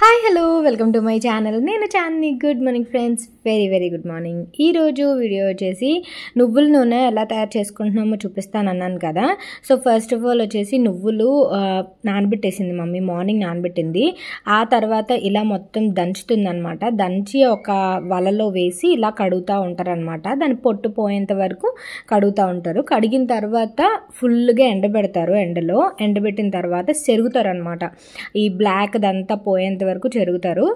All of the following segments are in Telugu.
Hi hello welcome to my channel నేను Channi good morning friends very very good morning ఈరోజు వీడియో వచ్చేసి నువ్వుల నూనె ఎలా తయారు చేసుకుంటున్నామో చూపిస్తాను అన్నాను కదా సో ఫస్ట్ ఆఫ్ ఆల్ వచ్చేసి నువ్వులు నానబెట్టేసింది మమ్మీ మార్నింగ్ నానబెట్టింది ఆ తర్వాత ఇలా మొత్తం దంచుతుందనమాట దంచి ఒక వలలో వేసి ఇలా కడుగుతూ ఉంటారనమాట దాని పొట్టు పోయేంత వరకు కడుగుతూ ఉంటారు కడిగిన తర్వాత ఫుల్గా ఎండబెడతారు ఎండలో ఎండబెట్టిన తర్వాత సెరుగుతారు అనమాట ఈ బ్లాక్ దంతా పోయేంత వరకు చెరుగుతారు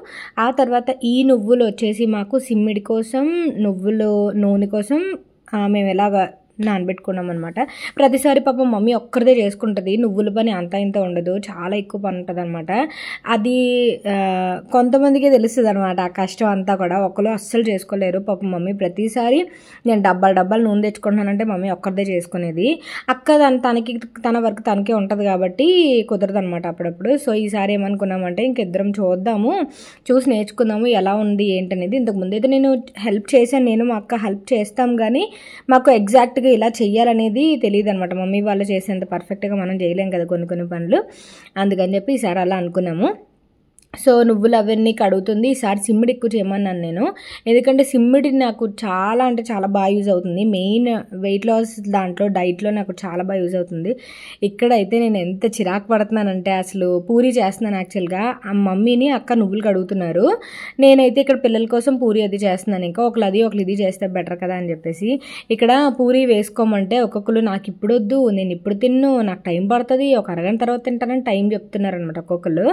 ఆ తర్వాత ఈ నువ్వులు వచ్చేసి మాకు సిమ్మిడి కోసం నువ్వులు నూనె కోసం మేము ఎలాగ నానబెట్టుకున్నాం అనమాట ప్రతిసారి పాపం మమ్మీ ఒక్కరిదే చేసుకుంటుంది నువ్వుల పని అంత ఇంత ఉండదు చాలా ఎక్కువ పని ఉంటుంది అనమాట అది కొంతమందికి తెలుస్తుంది అనమాట ఆ కష్టం అంతా కూడా ఒకరు అస్సలు చేసుకోలేరు పాపం మమ్మీ ప్రతిసారి నేను డబ్బాలు డబ్బాలు నూనె తెచ్చుకుంటున్నానంటే మమ్మీ ఒక్కరిదే చేసుకునేది అక్క తనకి తన వర్క్ తనకే ఉంటుంది కాబట్టి కుదరదు అనమాట అప్పుడప్పుడు సో ఈసారి ఏమనుకున్నామంటే ఇంకిద్దరం చూద్దాము చూసి నేర్చుకుందాము ఎలా ఉంది ఏంటనేది ఇంతకుముందు అయితే నేను హెల్ప్ చేశాను నేను మా అక్క హెల్ప్ చేస్తాం కానీ మాకు ఎగ్జాక్ట్గా పర్ఫెక్ట్గా ఇలా చేయాలనేది తెలియదు అనమాట మమ్మీ వాళ్ళు చేసేంత పర్ఫెక్ట్గా మనం చేయలేం కదా కొన్ని కొన్ని పనులు అందుకని చెప్పి ఈసారి అలా అనుకున్నాము సో నువ్వులు అవన్నీ కడుగుతుంది ఈసారి సిమ్మిడి ఎక్కువ చేయమన్నాను నేను ఎందుకంటే సిమ్మిడి నాకు చాలా అంటే చాలా బాగా యూజ్ అవుతుంది మెయిన్ వెయిట్ లాస్ దాంట్లో డైట్లో నాకు చాలా బాగా యూజ్ అవుతుంది ఇక్కడైతే నేను ఎంత చిరాకు పడుతున్నానంటే అసలు పూరి చేస్తున్నాను యాక్చువల్గా ఆ మమ్మీని అక్క నువ్వులు కడుగుతున్నారు నేనైతే ఇక్కడ పిల్లల కోసం పూరి అది చేస్తున్నాను ఇంకా ఒకళ్ళు అది ఒకళ్ళు ఇది చేస్తే బెటర్ కదా అని చెప్పేసి ఇక్కడ పూరి వేసుకోమంటే ఒక్కొక్కరు నాకు ఇప్పుడు వద్దు నేను ఇప్పుడు తిన్ను నాకు టైం పడుతుంది ఒక అరగంట తర్వాత తింటానని టైం చెప్తున్నారు అనమాట ఒక్కొక్కరు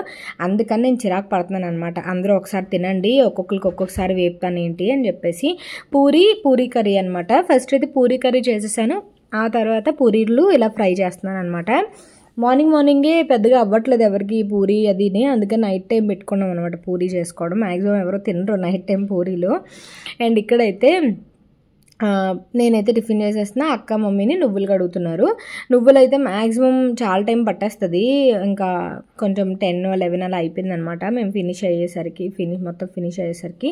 అందుకని నేను చిరాకు పడుతున్నాను అనమాట అందరూ ఒకసారి తినండి ఒక్కొక్కరికి ఒక్కొక్కసారి వేపుతాను ఏంటి అని చెప్పేసి పూరి పూరి కర్రీ అనమాట ఫస్ట్ అయితే పూరి కర్రీ చేసేసాను ఆ తర్వాత పూరీలు ఇలా ఫ్రై చేస్తున్నాను అనమాట మార్నింగ్ మార్నింగే పెద్దగా అవ్వట్లేదు ఎవరికి పూరి అదిని అందుకే నైట్ టైం పెట్టుకున్నాం అనమాట పూరి చేసుకోవడం మ్యాక్సిమం ఎవరో తినరు నైట్ టైం పూరీలు అండ్ ఇక్కడైతే నేనైతే టిఫిన్ చేసేసిన అక్క మమ్మీని నువ్వులు కడుగుతున్నారు నువ్వులు అయితే మ్యాక్సిమం చాలా టైం పట్టేస్తుంది ఇంకా కొంచెం టెన్ లెవెన్ అలా అయిపోయిందనమాట మేము ఫినిష్ అయ్యేసరికి ఫినిష్ మొత్తం ఫినిష్ అయ్యేసరికి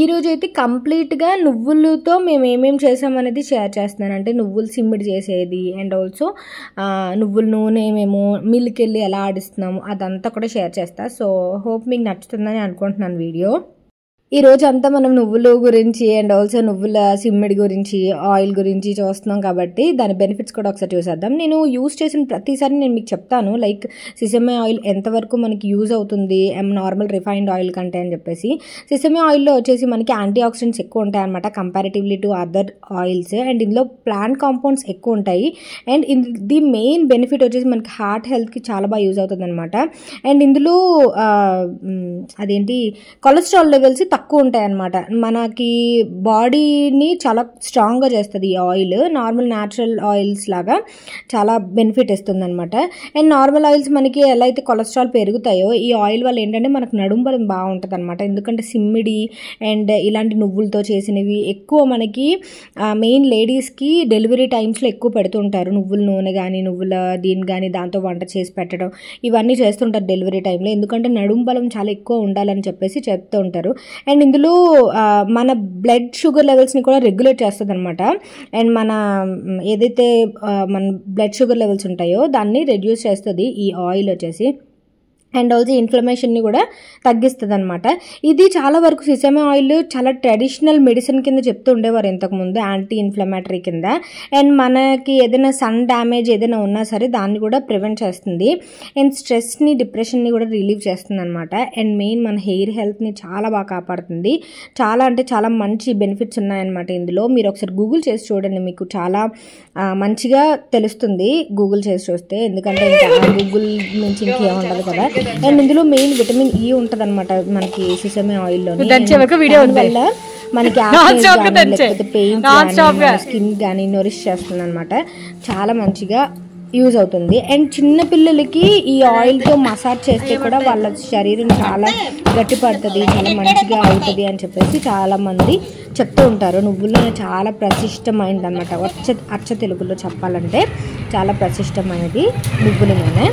ఈరోజు అయితే కంప్లీట్గా నువ్వులతో మేము ఏమేమి చేసామనేది షేర్ చేస్తున్నాను అంటే నువ్వులు సిమ్మిడి చేసేది అండ్ ఆల్సో నువ్వుల నూనె మేము మిల్క్ వెళ్ళి ఎలా ఆడిస్తున్నాము అదంతా కూడా షేర్ చేస్తా సో హోప్ మీకు నచ్చుతుందని అనుకుంటున్నాను వీడియో ఈరోజు అంతా మనం నువ్వుల గురించి అండ్ ఆల్సో నువ్వుల సిమ్మిడి గురించి ఆయిల్ గురించి చూస్తున్నాం కాబట్టి దాని బెనిఫిట్స్ కూడా ఒకసారి చూసేద్దాం నేను యూస్ చేసిన ప్రతిసారి నేను మీకు చెప్తాను లైక్ సిసమే ఆయిల్ ఎంతవరకు మనకి యూజ్ అవుతుంది నార్మల్ రిఫైన్డ్ ఆయిల్ కంటే అని చెప్పేసి సిసమే ఆయిల్లో వచ్చేసి మనకి యాంటీ ఆక్సిడెంట్స్ ఎక్కువ ఉంటాయి అనమాట comparatively to other oils and ఇందులో ప్లాంట్ కాంపౌండ్స్ ఎక్కువ ఉంటాయి అండ్ ది మెయిన్ బెనిఫిట్ వచ్చేసి మనకి హార్ట్ హెల్త్కి చాలా బాగా యూజ్ అవుతుంది అనమాట అండ్ ఇందులో అదేంటి కొలెస్ట్రాల్ లెవెల్స్ తక్కువ తక్కువ ఉంటాయి అన్నమాట మనకి బాడీని చాలా స్ట్రాంగ్గా చేస్తుంది ఈ ఆయిల్ నార్మల్ న్యాచురల్ ఆయిల్స్ లాగా చాలా బెనిఫిట్ ఇస్తుంది అనమాట అండ్ నార్మల్ ఆయిల్స్ మనకి ఎలా అయితే కొలెస్ట్రాల్ పెరుగుతాయో ఈ ఆయిల్ వల్ల ఏంటంటే మనకు నడుంబలం బాగుంటుంది అనమాట ఎందుకంటే సిమ్మిడి అండ్ ఇలాంటి నువ్వులతో చేసినవి ఎక్కువ మనకి మెయిన్ లేడీస్కి డెలివరీ టైమ్స్లో ఎక్కువ పెడుతుంటారు నువ్వుల నూనె కానీ నువ్వుల దీని కానీ దాంతో వంట చేసి పెట్టడం ఇవన్నీ చేస్తుంటారు డెలివరీ టైంలో ఎందుకంటే నడుంబలం చాలా ఎక్కువ ఉండాలని చెప్పేసి చెప్తూ ఉంటారు అండ్ ఇందులో మన బ్లడ్ షుగర్ లెవెల్స్ని కూడా రెగ్యులేట్ చేస్తుంది అనమాట అండ్ మన ఏదైతే మన బ్లడ్ షుగర్ లెవెల్స్ ఉంటాయో దాన్ని రెడ్యూస్ చేస్తుంది ఈ ఆయిల్ వచ్చేసి అండ్ ఆల్సో ఇన్ఫ్లమేషన్ని కూడా తగ్గిస్తుంది అనమాట ఇది చాలా వరకు సిసమే ఆయిల్ చాలా ట్రెడిషనల్ మెడిసిన్ కింద చెప్తూ ఉండేవారు ఇంతకుముందు యాంటీ ఇన్ఫ్లమేటరీ కింద అండ్ మనకి ఏదైనా సన్ డ్యామేజ్ ఏదైనా ఉన్నా సరే దాన్ని కూడా ప్రివెంట్ చేస్తుంది అండ్ స్ట్రెస్ని డిప్రెషన్ని కూడా రిలీవ్ చేస్తుంది అనమాట అండ్ మెయిన్ మన హెయిర్ హెల్త్ని చాలా బాగా కాపాడుతుంది చాలా అంటే చాలా మంచి బెనిఫిట్స్ ఉన్నాయన్నమాట ఇందులో మీరు ఒకసారి గూగుల్ చేసి చూడండి మీకు చాలా మంచిగా తెలుస్తుంది గూగుల్ చేసి చూస్తే ఎందుకంటే గూగుల్ నుంచి ఇంకేముండదు కదా అండ్ e. ఇందులో మెయిన్ విటమిన్ ఈ ఉంటుంది అనమాట మనకి సిసమే ఆయిల్ లో వల్ల మనకి పెయిన్ స్కిన్ కానీ నొరిష్ చేస్తుంది అనమాట చాలా మంచిగా యూజ్ అవుతుంది అండ్ చిన్న పిల్లలకి ఈ తో మసాజ్ చేస్తే కూడా వాళ్ళ శరీరం చాలా గట్టిపడుతుంది చాలా మంచిగా అవుతుంది అని చెప్పేసి చాలా మంది చెప్తూ ఉంటారు నువ్వుల్లో చాలా ప్రశిష్టమైనది అనమాట అచ్చ అచ్చ తెలుగులో చెప్పాలంటే చాలా ప్రశిష్టమైనది నువ్వుల నూనె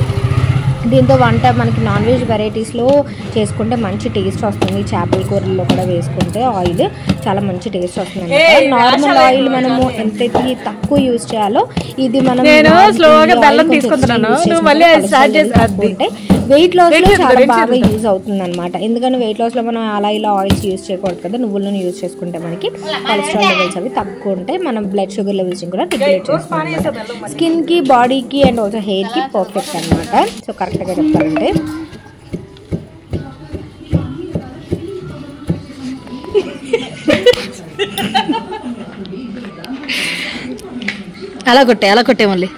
దీంతో వంట మనకి నాన్ వెజ్ వెరైటీస్లో చేసుకుంటే మంచి టేస్ట్ వస్తుంది చేపల కూరల్లో కూడా వేసుకుంటే ఆయిల్ చాలా మంచి టేస్ట్ వస్తుంది నార్మల్ ఆయిల్ మనము ఎంత తక్కువ యూజ్ చేయాలో ఇది మనం వెయిట్ లాస్ లో చాలా బాగా యూజ్ అవుతుంది అనమాట ఎందుకంటే వెయిట్ లాస్ లో మనం అలా ఇలా ఆయిల్స్ యూజ్ చేయకూడదు కదా నువ్వుల నూనె యూజ్ చేసుకుంటే మనకి కొలెస్ట్రాల్ లెవెల్స్ అవి తక్కువ ఉంటాయి మనం బ్లడ్ షుగర్ లెవెల్స్ కూడా రెగ్యులేట్ చేస్తాం స్కిన్ కి బాడీకి అండ్ ఆల్సో హెయిర్ కి పర్ఫెక్ట్ అనమాట సో కరెక్ట్గా చెప్తానంటే అలా కొట్టే అలా కొట్టే మళ్ళీ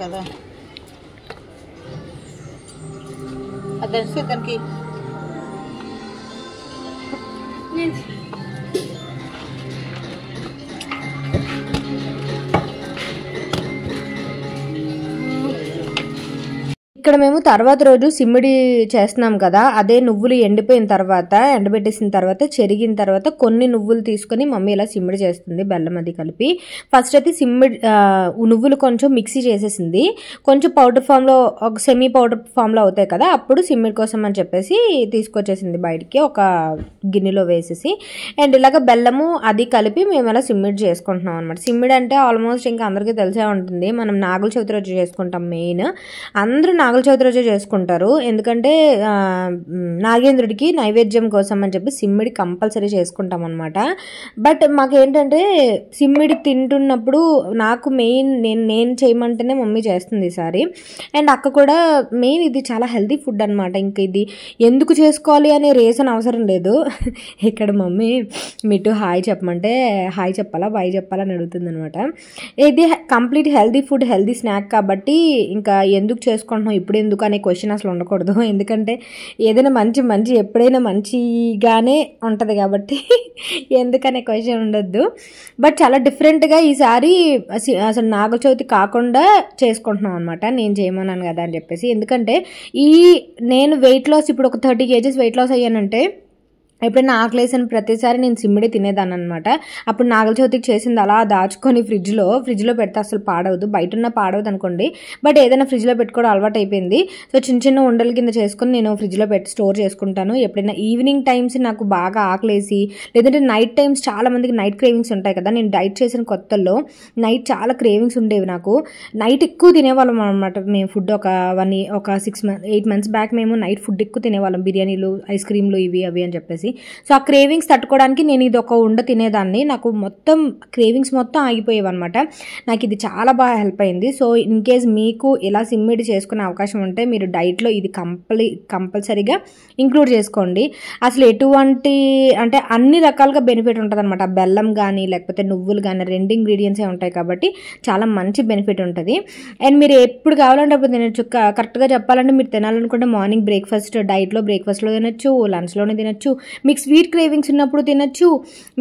కదా అది తెలిసి దానికి friends. ఇక్కడ మేము తర్వాత రోజు సిమ్మిడి చేస్తున్నాం కదా అదే నువ్వులు ఎండిపోయిన తర్వాత ఎండబెట్టేసిన తర్వాత చెరిగిన తర్వాత కొన్ని నువ్వులు తీసుకొని మమ్మీ ఇలా సిమ్మిడి చేస్తుంది బెల్లం అది కలిపి ఫస్ట్ అయితే సిమ్మిడి నువ్వులు కొంచెం మిక్సీ చేసేసింది కొంచెం పౌడర్ ఫామ్లో ఒక సెమీ పౌడర్ ఫామ్లో అవుతాయి కదా అప్పుడు సిమ్మిడి కోసం అని చెప్పేసి తీసుకొచ్చేసింది బయటికి ఒక గిన్నెలో వేసేసి అండ్ ఇలాగ బెల్లము అది కలిపి మేము అలా సిమ్మిడి చేసుకుంటున్నాం అనమాట సిమ్మిడి అంటే ఆల్మోస్ట్ ఇంకా అందరికీ తెలిసే ఉంటుంది మనం నాగుల చవితి రోజు చేసుకుంటాం మెయిన్ అందరూ నాగుల నాగుల చవితి రోజే చేసుకుంటారు ఎందుకంటే నాగేంద్రుడికి నైవేద్యం కోసం అని చెప్పి సిమ్మిడి కంపల్సరీ చేసుకుంటాం అనమాట బట్ మాకేంటంటే సిమ్మిడి తింటున్నప్పుడు నాకు మెయిన్ నేను నేను చేయమంటేనే మమ్మీ చేస్తుంది ఈసారి అండ్ అక్క కూడా మెయిన్ ఇది చాలా హెల్దీ ఫుడ్ అనమాట ఇంక ఇది ఎందుకు చేసుకోవాలి అనే రీజన్ అవసరం లేదు ఇక్కడ మమ్మీ మీటు హాయ్ చెప్పమంటే హాయ్ చెప్పాలా బాయ్ చెప్పాలని అడుగుతుంది అనమాట ఇది complete healthy food healthy snack కాబట్టి ఇంకా ఎందుకు చేసుకుంటున్నాం ఎందుకు అనే క్వశ్చన్ అసలు ఉండకూడదు ఎందుకంటే ఏదైనా మంచి మంచి ఎప్పుడైనా మంచిగానే ఉంటుంది కాబట్టి ఎందుకనే క్వశ్చన్ ఉండొద్దు బట్ చాలా డిఫరెంట్గా ఈసారి అసలు నాగ చవితి కాకుండా చేసుకుంటున్నాం అనమాట నేను చేయమన్నాను కదా అని చెప్పేసి ఎందుకంటే ఈ నేను వెయిట్ లాస్ ఇప్పుడు ఒక థర్టీ కేజెస్ వెయిట్ లాస్ అయ్యానంటే ఎప్పుడైనా ఆకలేసిన ప్రతిసారి నేను సిమ్మిడి తినేదాన్ని అనమాట అప్పుడు నాగల చవితికి చేసింది అలా దాచుకొని ఫ్రిడ్జ్లో ఫ్రిడ్జ్లో పెడితే అసలు పాడవద్దు బయట ఉన్న పాడవద్దు అనుకోండి బట్ ఏదైనా ఫ్రిడ్జ్లో పెట్టుకోవడం అలవాటు అయిపోయింది సో చిన్న చిన్న ఉండల కింద చేసుకుని నేను ఫ్రిడ్జ్లో పెట్టి స్టోర్ చేసుకుంటాను ఎప్పుడైనా ఈవినింగ్ టైమ్స్ నాకు బాగా ఆకలేసి లేదంటే నైట్ టైమ్స్ చాలా మందికి నైట్ క్రేవింగ్స్ ఉంటాయి కదా నేను డైట్ చేసిన కొత్తల్లో నైట్ చాలా క్రేవింగ్స్ ఉండేవి నాకు నైట్ ఎక్కువ తినేవాళ్ళం అనమాట మేము ఫుడ్ ఒక వన్ ఒక six month eight months back మేము నైట్ ఫుడ్ ఎక్కువ తినేవాళ్ళం బిర్యానీలు ఐస్ క్రీమ్లు ఇవి అవి అని చెప్పేసి చెప్పేసి సో ఆ క్రేవింగ్స్ తట్టుకోవడానికి నేను ఇది ఒక ఉండ తినేదాన్ని నాకు మొత్తం క్రేవింగ్స్ మొత్తం ఆగిపోయేవి అనమాట నాకు ఇది చాలా బాగా హెల్ప్ అయింది సో ఇన్ కేస్ మీకు ఇలా సిమ్మిడి చేసుకునే అవకాశం ఉంటే మీరు డైట్లో ఇది కంపల్ కంపల్సరీగా ఇంక్లూడ్ చేసుకోండి అసలు ఎటువంటి అంటే అన్ని రకాలుగా బెనిఫిట్ ఉంటుంది అనమాట బెల్లం కానీ లేకపోతే నువ్వులు కానీ రెండు ఇంగ్రీడియంట్సే ఉంటాయి కాబట్టి చాలా మంచి బెనిఫిట్ ఉంటుంది అండ్ మీరు ఎప్పుడు కావాలంటే అప్పుడు తినచ్చు కరెక్ట్గా చెప్పాలంటే మీరు తినాలనుకుంటే మార్నింగ్ బ్రేక్ఫాస్ట్ డైట్లో బ్రేక్ఫాస్ట్లో తినచ్చు లంచ్లోనే తినచ్చు మీకు స్వీట్ క్రేవింగ్స్ ఉన్నప్పుడు తినచ్చు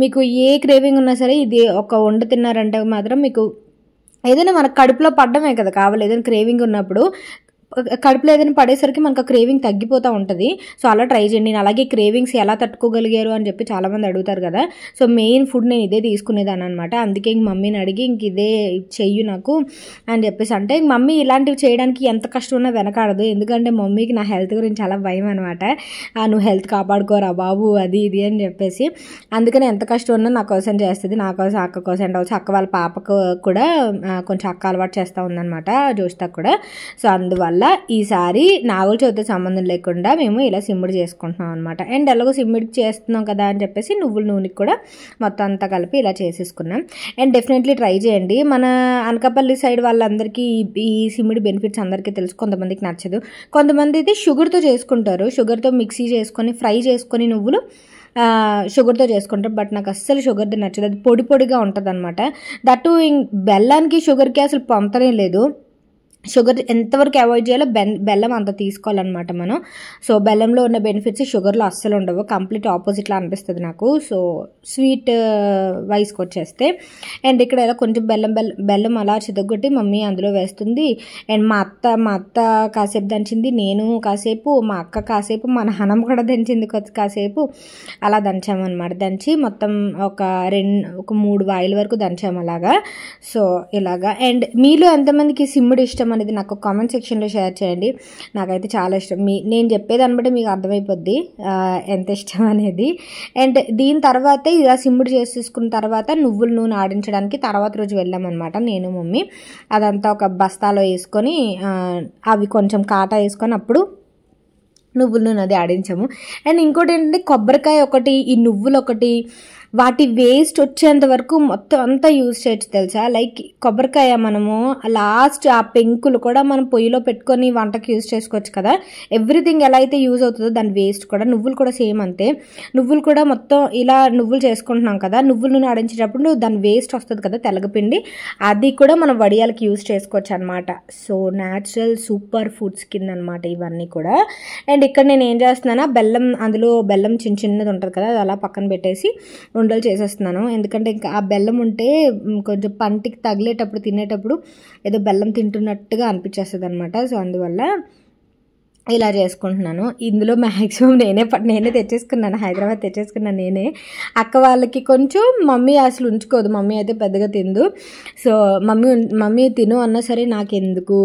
మీకు ఏ క్రేవింగ్ ఉన్నా సరే ఇది ఒక వండ తిన్నారంటే మాత్రం మీకు ఏదైనా మన కడుపులో పడ్డమే కదా కావాలి ఏదైనా క్రేవింగ్ ఉన్నప్పుడు కడుపులో ఏదైనా పడేసరికి మనకు క్రేవింగ్ తగ్గిపోతూ ఉంటుంది సో అలా ట్రై చేయండి నేను అలాగే క్రేవింగ్స్ ఎలా తట్టుకోగలిగారు అని చెప్పి చాలామంది అడుగుతారు కదా సో మెయిన్ ఫుడ్ నేను ఇదే తీసుకునేదాన్ని అనమాట అందుకే ఇంక మమ్మీని అడిగి ఇంక ఇదే చెయ్యు నాకు అని చెప్పేసి అంటే మమ్మీ ఇలాంటివి చేయడానికి ఎంత కష్టం ఉన్నా వెనకాడదు ఎందుకంటే మమ్మీకి నా హెల్త్ గురించి చాలా భయం అనమాట నువ్వు హెల్త్ కాపాడుకోరా బాబు అది ఇది అని చెప్పేసి అందుకని ఎంత కష్టం ఉన్నా నా కోసం చేస్తుంది నా కోసం అక్క కోసం రావచ్చు అక్క వాళ్ళ పాపకు కూడా కొంచెం అక్క అలవాటు చేస్తూ ఉందనమాట చూస్తా కూడా సో అందువల్ల ఈసారి నాగుల చవితి సంబంధం లేకుండా మేము ఇలా సిమ్మిడి చేసుకుంటున్నాం అనమాట అండ్ ఎలాగో సిమ్మిడి చేస్తున్నాం కదా అని చెప్పేసి నువ్వుల నూనెకి కూడా మొత్తం అంతా కలిపి ఇలా చేసేసుకున్నాం అండ్ డెఫినెట్లీ ట్రై చేయండి మన అనకాపల్లి సైడ్ వాళ్ళందరికీ ఈ సిమ్మిడి బెనిఫిట్స్ అందరికీ తెలుసు కొంతమందికి నచ్చదు కొంతమంది అయితే షుగర్తో చేసుకుంటారు షుగర్తో మిక్సీ చేసుకొని ఫ్రై చేసుకొని నువ్వులు షుగర్తో చేసుకుంటారు బట్ నాకు అస్సలు షుగర్తో నచ్చదు అది పొడి పొడిగా ఉంటుంది అనమాట దట్టు బెల్లానికి షుగర్కి అసలు పొంతనే లేదు షుగర్ ఎంతవరకు అవాయిడ్ చేయాలో బెన్ బెల్లం అంత తీసుకోవాలన్నమాట మనం సో బెల్లంలో ఉన్న బెనిఫిట్స్ షుగర్లో అస్సలు ఉండవు కంప్లీట్ ఆపోజిట్లా అనిపిస్తుంది నాకు సో స్వీట్ వైస్కి వచ్చేస్తే అండ్ ఇక్కడ ఇలా కొంచెం బెల్లం బెల్లం బెల్లం అలా చిదగొట్టి మమ్మీ అందులో వేస్తుంది అండ్ మా అత్త మా అత్త కాసేపు దంచింది నేను కాసేపు మా అక్క కాసేపు మన హనం కూడా దంచింది కాసేపు అలా దంచామన్నమాట దంచి మొత్తం ఒక రెండు ఒక మూడు వాయిల వరకు దంచాము అలాగా సో ఇలాగా అండ్ మీలో ఎంతమందికి సిమ్ముడు ఇష్టం అనేది నాకు కామెంట్ సెక్షన్లో షేర్ చేయండి నాకైతే చాలా ఇష్టం మీ నేను చెప్పేదాన్ని బట్టి మీకు అర్థమైపోద్ది ఎంత ఇష్టం అనేది అండ్ దీని తర్వాత ఇలా సిమ్ముడు చేసేసుకున్న తర్వాత నువ్వుల నూనె ఆడించడానికి తర్వాత రోజు వెళ్ళామన్నమాట నేను మమ్మీ అదంతా ఒక బస్తాలో వేసుకొని అవి కొంచెం కాటా వేసుకొని అప్పుడు నువ్వుల నూనె అది ఆడించాము అండ్ ఇంకోటి ఏంటంటే కొబ్బరికాయ ఒకటి ఈ నువ్వులు ఒకటి వాటి వేస్ట్ వచ్చేంత వరకు మొత్తం అంతా యూజ్ చేయొచ్చు తెలుసా లైక్ కొబ్బరికాయ మనము లాస్ట్ ఆ పెంకులు కూడా మనం పొయ్యిలో పెట్టుకొని వంటకి యూజ్ చేసుకోవచ్చు కదా ఎవ్రీథింగ్ ఎలా అయితే యూజ్ అవుతుందో దాని వేస్ట్ కూడా నువ్వులు కూడా సేమ్ అంతే నువ్వులు కూడా మొత్తం ఇలా నువ్వులు చేసుకుంటున్నాం కదా నువ్వులు నూనె ఆడించేటప్పుడు దాని వేస్ట్ వస్తుంది కదా తెలగపిండి అది కూడా మనం వడియాలకి యూజ్ చేసుకోవచ్చు అనమాట సో న్యాచురల్ సూపర్ ఫుడ్స్ కింద అనమాట ఇవన్నీ కూడా అండ్ ఇక్కడ నేను ఏం చేస్తున్నానా బెల్లం అందులో బెల్లం చిన్న చిన్నది ఉంటుంది కదా అది అలా పక్కన పెట్టేసి ఉండలు చేసేస్తున్నాను ఎందుకంటే ఇంకా ఆ బెల్లం ఉంటే కొంచెం పంటికి తగిలేటప్పుడు తినేటప్పుడు ఏదో బెల్లం తింటున్నట్టుగా అనిపించేస్తుంది అనమాట సో అందువల్ల ఇలా చేసుకుంటున్నాను ఇందులో మ్యాక్సిమం నేనే నేనే తెచ్చేసుకున్నాను హైదరాబాద్ తెచ్చేసుకున్నాను నేనే అక్క వాళ్ళకి కొంచెం మమ్మీ అసలు ఉంచుకోదు మమ్మీ అయితే పెద్దగా తిందు సో మమ్మీ మమ్మీ తిను అన్నా సరే నాకెందుకు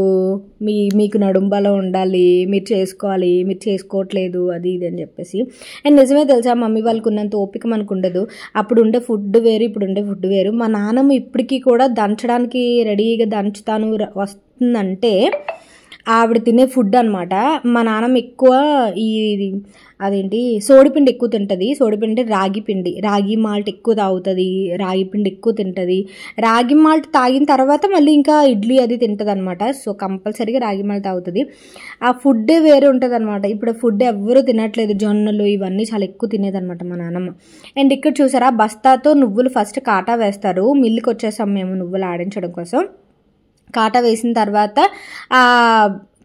మీ మీకు నడుంబలో ఉండాలి మీరు చేసుకోవాలి మీరు చేసుకోవట్లేదు అది ఇది అని చెప్పేసి అండ్ నిజమే తెలుసా మమ్మీ వాళ్ళకి ఉన్నంత ఓపిక మనకు ఉండదు అప్పుడు ఉండే ఫుడ్ వేరు ఇప్పుడు ఉండే ఫుడ్ వేరు మా నాన్నమ్మ ఇప్పటికీ కూడా దంచడానికి రెడీగా దంచుతాను వస్తుందంటే ఆవిడ తినే ఫుడ్ అనమాట మా నాన్నమ్మ ఎక్కువ ఈ అదేంటి సోడిపిండి ఎక్కువ తింటుంది సోడిపిండి రాగి పిండి రాగి మాల్ట్ ఎక్కువ తాగుతుంది రాగి పిండి ఎక్కువ తింటుంది రాగి మాల్ట్ తాగిన తర్వాత మళ్ళీ ఇంకా ఇడ్లీ అది తింటుంది అనమాట సో కంపల్సరీగా రాగి మాల్ట్ తాగుతుంది ఆ ఫుడ్డే వేరే ఉంటుంది అనమాట ఇప్పుడు ఫుడ్ ఎవ్వరూ తినట్లేదు జొన్నలు ఇవన్నీ చాలా ఎక్కువ తినేదనమాట మా నాన్నమ్మ అండ్ ఇక్కడ చూసారా బస్తాతో నువ్వులు ఫస్ట్ కాటా వేస్తారు మిల్లుకి వచ్చేసాం మేము నువ్వులు ఆడించడం కోసం కాట వేసిన తర్వాత ఆ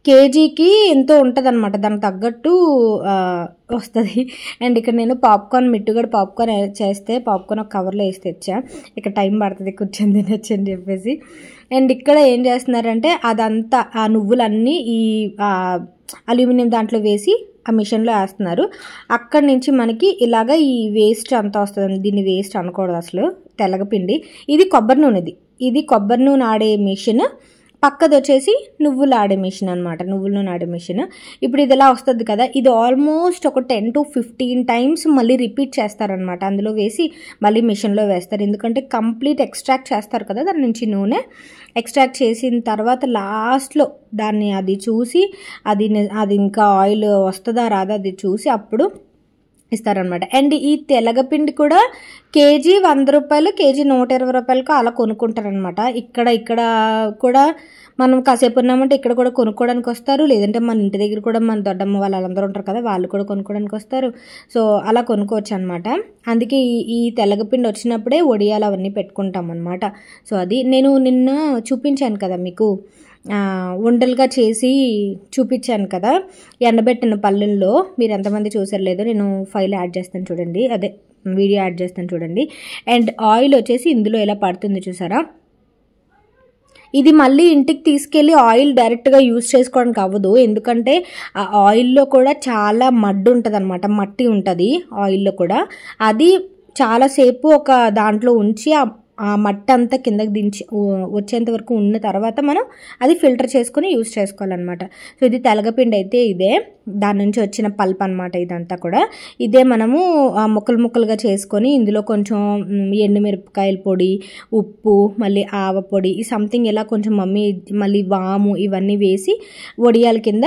కేజీకి ఎంతో ఉంటుంది అనమాట దానికి తగ్గట్టు వస్తుంది అండ్ ఇక్కడ నేను పాప్కార్న్ మిట్టుగడ పాప్కార్న్ చేస్తే పాప్కార్న్ ఒక కవర్లో వేసి తెచ్చా ఇక్కడ టైం పడుతుంది కూర్చొని తినొచ్చు అని చెప్పేసి అండ్ ఇక్కడ ఏం చేస్తున్నారంటే అదంతా ఆ నువ్వులన్నీ ఈ అల్యూమినియం దాంట్లో వేసి ఆ మిషన్లో వేస్తున్నారు అక్కడి నుంచి మనకి ఇలాగ ఈ వేస్ట్ అంతా వస్తుంది దీన్ని వేస్ట్ అనకూడదు అసలు తెల్లగపిండి ఇది కొబ్బరి నూనెది ఇది కొబ్బరి నూనె ఆడే మిషన్ పక్కది వచ్చేసి నువ్వులు ఆడే మిషన్ అనమాట నువ్వుల నూనె ఆడే మిషన్ ఇప్పుడు ఇది ఎలా వస్తుంది కదా ఇది ఆల్మోస్ట్ ఒక టెన్ టు ఫిఫ్టీన్ టైమ్స్ మళ్ళీ రిపీట్ చేస్తారనమాట అందులో వేసి మళ్ళీ మిషన్లో వేస్తారు ఎందుకంటే కంప్లీట్ ఎక్స్ట్రాక్ట్ చేస్తారు కదా దాని నుంచి నూనె ఎక్స్ట్రాక్ట్ చేసిన తర్వాత లాస్ట్లో దాన్ని అది చూసి అది అది ఇంకా ఆయిల్ వస్తుందా రాదా అది చూసి అప్పుడు ఇస్తారనమాట అండ్ ఈ తెలగపిండి కూడా కేజీ వంద రూపాయలు కేజీ నూట ఇరవై రూపాయలకు అలా కొనుక్కుంటారనమాట ఇక్కడ ఇక్కడ కూడా మనం కాసేపు ఉన్నామంటే ఇక్కడ కూడా కొనుక్కోవడానికి వస్తారు లేదంటే మన ఇంటి దగ్గర కూడా మన దొడ్డమ్మ వాళ్ళు అందరూ ఉంటారు కదా వాళ్ళు కూడా కొనుక్కోవడానికి వస్తారు సో అలా కొనుక్కోవచ్చు అనమాట అందుకే ఈ ఈ తెల్లగపిండి వచ్చినప్పుడే ఒడియాలు అవన్నీ పెట్టుకుంటాం అనమాట సో అది నేను నిన్న చూపించాను కదా మీకు ఉండలుగా చేసి చూపించాను కదా ఎండబెట్టిన పళ్ళల్లో మీరు ఎంతమంది చూసారు లేదో నేను ఫైల్ యాడ్ చేస్తాను చూడండి అదే వీడియో యాడ్ చేస్తాను చూడండి అండ్ ఆయిల్ వచ్చేసి ఇందులో ఎలా పడుతుంది చూసారా ఇది మళ్ళీ ఇంటికి తీసుకెళ్ళి ఆయిల్ డైరెక్ట్గా యూస్ చేసుకోవడానికి అవ్వదు ఎందుకంటే ఆ ఆయిల్లో కూడా చాలా మడ్డు ఉంటుంది అనమాట మట్టి ఉంటుంది ఆయిల్లో కూడా అది చాలాసేపు ఒక దాంట్లో ఉంచి ఆ మట్టి అంతా కిందకి దించి వచ్చేంత వరకు ఉన్న తర్వాత మనం అది ఫిల్టర్ చేసుకొని యూస్ చేసుకోవాలన్నమాట సో ఇది తెలగపిండి అయితే ఇదే దాని నుంచి వచ్చిన పల్ప్ అనమాట ఇదంతా కూడా ఇదే మనము ముక్కలు ముక్కలుగా చేసుకొని ఇందులో కొంచెం ఎండుమిరపకాయల పొడి ఉప్పు మళ్ళీ ఆవ పొడి ఈ సంథింగ్ ఇలా కొంచెం మమ్మీ మళ్ళీ వాము ఇవన్నీ వేసి వడియాల కింద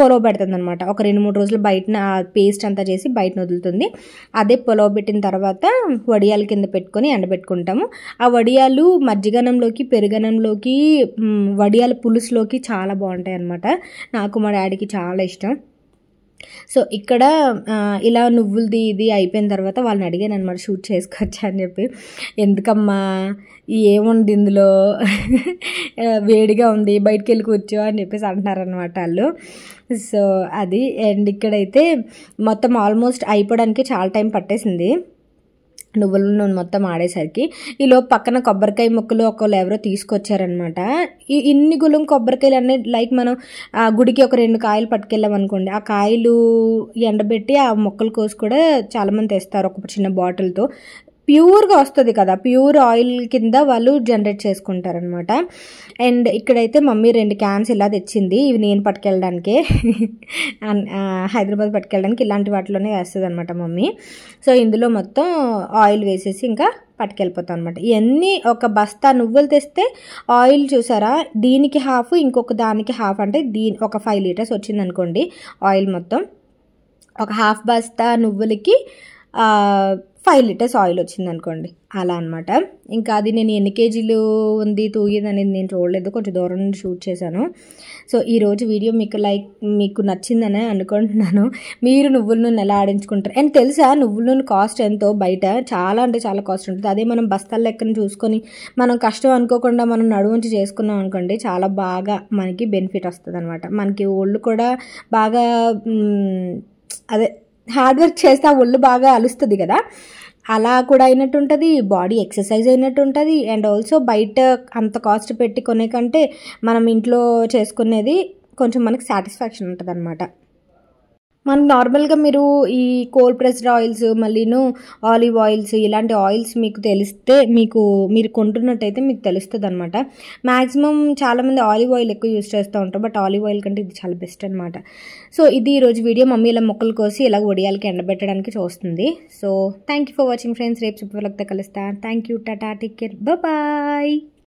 పొలవ పెడుతుంది అనమాట ఒక రెండు మూడు రోజులు బయటన పేస్ట్ అంతా చేసి బయట వదులుతుంది అదే పొలవ పెట్టిన తర్వాత వడియాల కింద పెట్టుకొని ఎండబెట్టుకుంటాము ఆ వడియాలు మజ్జిగనంలోకి పెరుగనంలోకి వడియాల పులుసులోకి చాలా బాగుంటాయి అనమాట నాకు మా డాడీకి చాలా ఇష్టం సో ఇక్కడ ఇలా నువ్వులది ఇది అయిపోయిన తర్వాత వాళ్ళని అడిగాను అనమాట షూట్ చేసుకోవచ్చా అని చెప్పి ఎందుకమ్మా ఏముంది ఇందులో వేడిగా ఉంది బయటికి వెళ్ళి కూర్చో అని చెప్పేసి అంటున్నారనమాట వాళ్ళు సో అది అండ్ ఇక్కడైతే మొత్తం ఆల్మోస్ట్ అయిపోవడానికి చాలా టైం పట్టేసింది నువ్వుల నూనె మొత్తం ఆడేసరికి ఈలో పక్కన కొబ్బరికాయ ముక్కలు ఒకళ్ళు ఎవరో తీసుకొచ్చారనమాట ఈ ఇన్ని గులం కొబ్బరికాయలు అన్నీ లైక్ మనం ఆ గుడికి ఒక రెండు కాయలు పట్టుకెళ్ళాం అనుకోండి ఆ కాయలు ఎండబెట్టి ఆ మొక్కలు కోసి కూడా చాలామంది తెస్తారు ఒక చిన్న బాటిల్తో ప్యూర్గా వస్తుంది కదా ప్యూర్ ఆయిల్ కింద వాళ్ళు జనరేట్ చేసుకుంటారనమాట అండ్ ఇక్కడైతే మమ్మీ రెండు క్యాన్స్ ఇలా తెచ్చింది ఇవి నేను పట్టుకెళ్ళడానికి హైదరాబాద్ పట్టుకెళ్ళడానికి ఇలాంటి వాటిలోనే వేస్తుంది అనమాట మమ్మీ సో ఇందులో మొత్తం ఆయిల్ వేసేసి ఇంకా పట్టుకెళ్ళిపోతాం అనమాట ఇవన్నీ ఒక బస్తా నువ్వులు తెస్తే ఆయిల్ చూసారా దీనికి హాఫ్ ఇంకొక దానికి హాఫ్ అంటే దీని ఒక ఫైవ్ లీటర్స్ వచ్చిందనుకోండి ఆయిల్ మొత్తం ఒక హాఫ్ బస్తా నువ్వులకి ఫైవ్ లీటర్స్ ఆయిల్ వచ్చింది అనుకోండి అలా అనమాట ఇంకా అది నేను ఎన్ని కేజీలు ఉంది తూగింది అనేది నేను చూడలేదు కొంచెం దూరం నుండి షూట్ చేశాను సో ఈరోజు వీడియో మీకు లైక్ మీకు నచ్చిందనే అనుకుంటున్నాను మీరు నువ్వుల నూనె ఎలా ఆడించుకుంటారు అండ్ తెలుసా నువ్వుల నూనె కాస్ట్ ఎంతో బయట చాలా అంటే చాలా కాస్ట్ ఉంటుంది అదే మనం బస్తాల లెక్కన చూసుకొని మనం కష్టం అనుకోకుండా మనం నడువుంచి చేసుకున్నాం అనుకోండి చాలా బాగా మనకి బెనిఫిట్ వస్తుంది మనకి ఓళ్ళు కూడా బాగా అదే హార్డ్ వర్క్ చేస్తే ఒళ్ళు బాగా అలుస్తుంది కదా అలా కూడా అయినట్టు ఉంటుంది బాడీ ఎక్సర్సైజ్ అయినట్టు ఉంటుంది అండ్ ఆల్సో బయట అంత కాస్ట్ పెట్టి కొనే కంటే మనం ఇంట్లో చేసుకునేది కొంచెం మనకి సాటిస్ఫాక్షన్ ఉంటుంది అనమాట మనకు నార్మల్గా మీరు ఈ కోల్డ్ ప్రెస్డ్ ఆయిల్స్ మళ్ళీను ఆలివ్ ఆయిల్స్ ఇలాంటి ఆయిల్స్ మీకు తెలిస్తే మీకు మీరు కొంటున్నట్టయితే మీకు తెలుస్తుంది అనమాట మ్యాక్సిమం చాలామంది ఆలివ్ ఆయిల్ ఎక్కువ యూస్ చేస్తూ ఉంటారు బట్ ఆలివ్ ఆయిల్ కంటే ఇది చాలా బెస్ట్ అనమాట సో ఇది ఈరోజు వీడియో మమ్మీ ఇలా మొక్కలు కోసి ఇలా ఒడియాలకి ఎండబెట్టడానికి చూస్తుంది so thank you for watching friends రేపు చుట్టుపక్కల కలుస్తా thank you tata take care bye